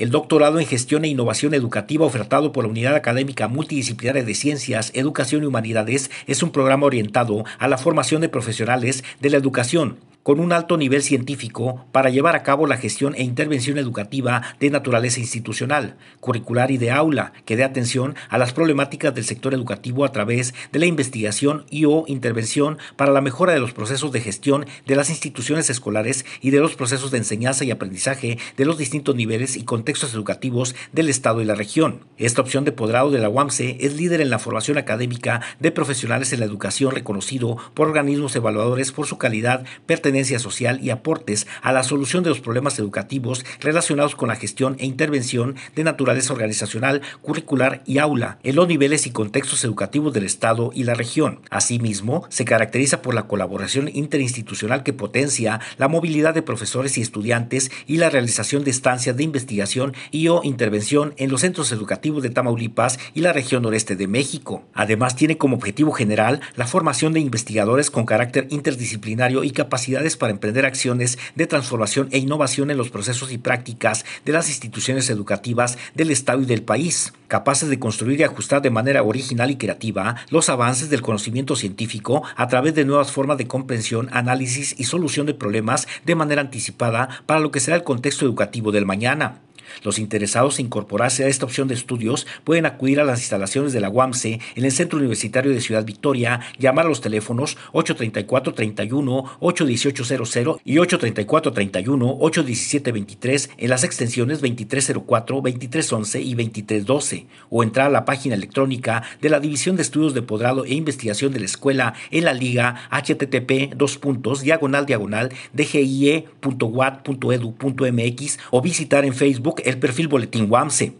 El doctorado en Gestión e Innovación Educativa ofertado por la Unidad Académica Multidisciplinaria de Ciencias, Educación y Humanidades es un programa orientado a la formación de profesionales de la educación con un alto nivel científico para llevar a cabo la gestión e intervención educativa de naturaleza institucional, curricular y de aula, que dé atención a las problemáticas del sector educativo a través de la investigación y o intervención para la mejora de los procesos de gestión de las instituciones escolares y de los procesos de enseñanza y aprendizaje de los distintos niveles y contextos educativos del Estado y la región. Esta opción de Podrado de la UAMCE es líder en la formación académica de profesionales en la educación reconocido por organismos evaluadores por su calidad, perteneciente social y aportes a la solución de los problemas educativos relacionados con la gestión e intervención de naturaleza organizacional, curricular y aula en los niveles y contextos educativos del Estado y la región. Asimismo, se caracteriza por la colaboración interinstitucional que potencia la movilidad de profesores y estudiantes y la realización de estancias de investigación y o intervención en los centros educativos de Tamaulipas y la región noreste de México. Además, tiene como objetivo general la formación de investigadores con carácter interdisciplinario y capacidad para emprender acciones de transformación e innovación en los procesos y prácticas de las instituciones educativas del Estado y del país, capaces de construir y ajustar de manera original y creativa los avances del conocimiento científico a través de nuevas formas de comprensión, análisis y solución de problemas de manera anticipada para lo que será el contexto educativo del mañana. Los interesados en incorporarse a esta opción de estudios pueden acudir a las instalaciones de la UAMCE en el Centro Universitario de Ciudad Victoria, llamar a los teléfonos 834-31-81800 y 834-31-81723 en las extensiones 2304, 2311 y 2312, o entrar a la página electrónica de la División de Estudios de Podrado e Investigación de la Escuela en la Liga http dos diagonal diagonal e e o visitar en Facebook el perfil Boletín WAMSE.